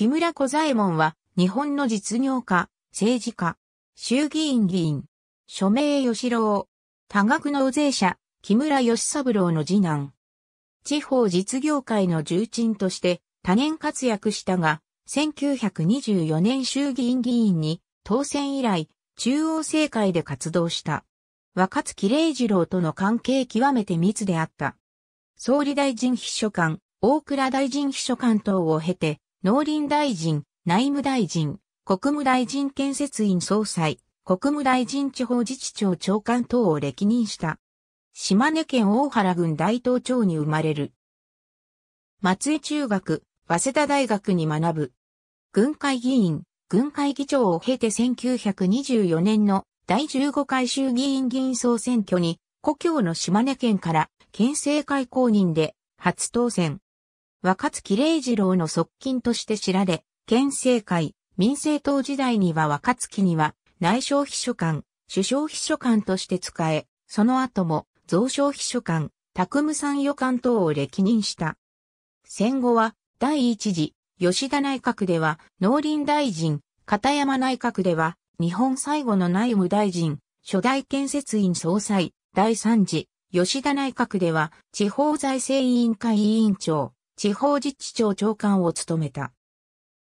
木村小左衛門は、日本の実業家、政治家、衆議院議員、署名吉郎、多額納税者、木村義三郎の次男。地方実業界の重鎮として多年活躍したが、1924年衆議院議員に当選以来、中央政界で活動した。若月礼二郎との関係極めて密であった。総理大臣秘書官、大倉大臣秘書官等を経て、農林大臣、内務大臣、国務大臣建設院総裁、国務大臣地方自治庁長官等を歴任した。島根県大原郡大東町に生まれる。松江中学、早稲田大学に学ぶ。軍会議員、軍会議長を経て1924年の第15回衆議院議員総選挙に、故郷の島根県から県政会公認で初当選。若月礼二郎の側近として知られ、県政会、民政党時代には若月には内省秘書官、首相秘書官として使え、その後も増省秘書官、務参与官等を歴任した。戦後は第一次吉田内閣では農林大臣、片山内閣では日本最後の内務大臣、初代建設院総裁、第三次吉田内閣では地方財政委員会委員長、地方自治庁長官を務めた。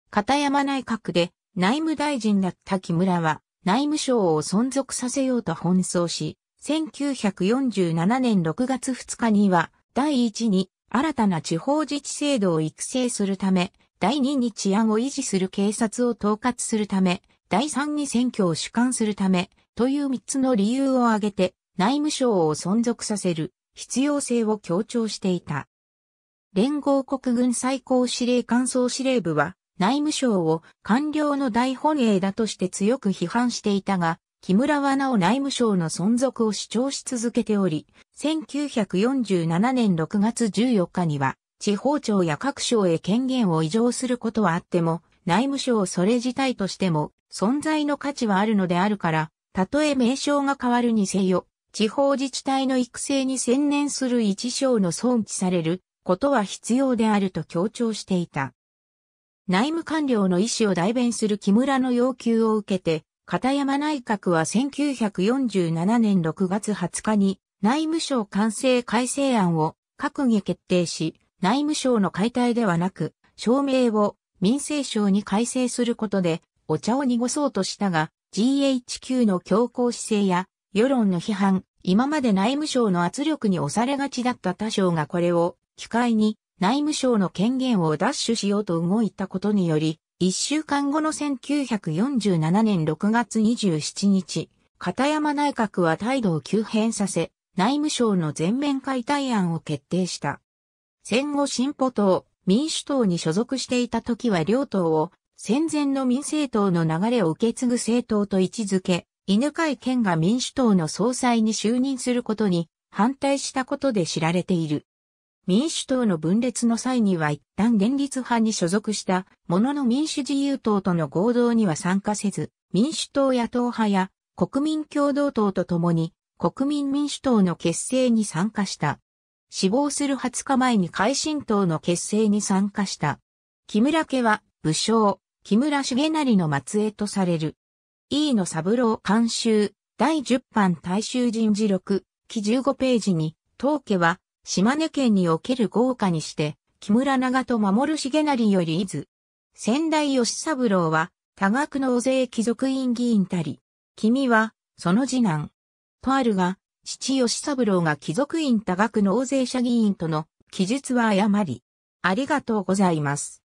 片山内閣で内務大臣だった木村は内務省を存続させようと奔走し、1947年6月2日には第1に新たな地方自治制度を育成するため、第2に治安を維持する警察を統括するため、第3に選挙を主管するため、という3つの理由を挙げて、内務省を存続させる必要性を強調していた。連合国軍最高司令官総司令部は、内務省を官僚の大本営だとして強く批判していたが、木村はなお内務省の存続を主張し続けており、1947年6月14日には、地方庁や各省へ権限を移譲することはあっても、内務省それ自体としても存在の価値はあるのであるから、たとえ名称が変わるにせよ、地方自治体の育成に専念する一省の存置されることは必要であると強調していた。内務官僚の意思を代弁する木村の要求を受けて、片山内閣は1947年6月20日に内務省完成改正案を閣議決定し、内務省の解体ではなく、証明を民政省に改正することで、お茶を濁そうとしたが、GHQ の強硬姿勢や世論の批判、今まで内務省の圧力に押されがちだった他省がこれを機会に内務省の権限を奪取しようと動いたことにより、一週間後の1947年6月27日、片山内閣は態度を急変させ、内務省の全面解体案を決定した。戦後進歩党、民主党に所属していた時は両党を戦前の民政党の流れを受け継ぐ政党と位置づけ、犬飼県が民主党の総裁に就任することに反対したことで知られている。民主党の分裂の際には一旦連立派に所属したものの民主自由党との合同には参加せず、民主党野党派や国民共同党と共に国民民主党の結成に参加した。死亡する20日前に改新党の結成に参加した。木村家は武将、木村重成の末裔とされる。E の三郎監修、第10版大衆人事録、記15ページに、当家は島根県における豪華にして、木村長と守重成より伊豆。仙台義三郎は、多額の大勢貴族院議員たり、君は、その次男。とあるが、父義三郎が貴族院多額の大勢者議員との記述は誤り。ありがとうございます。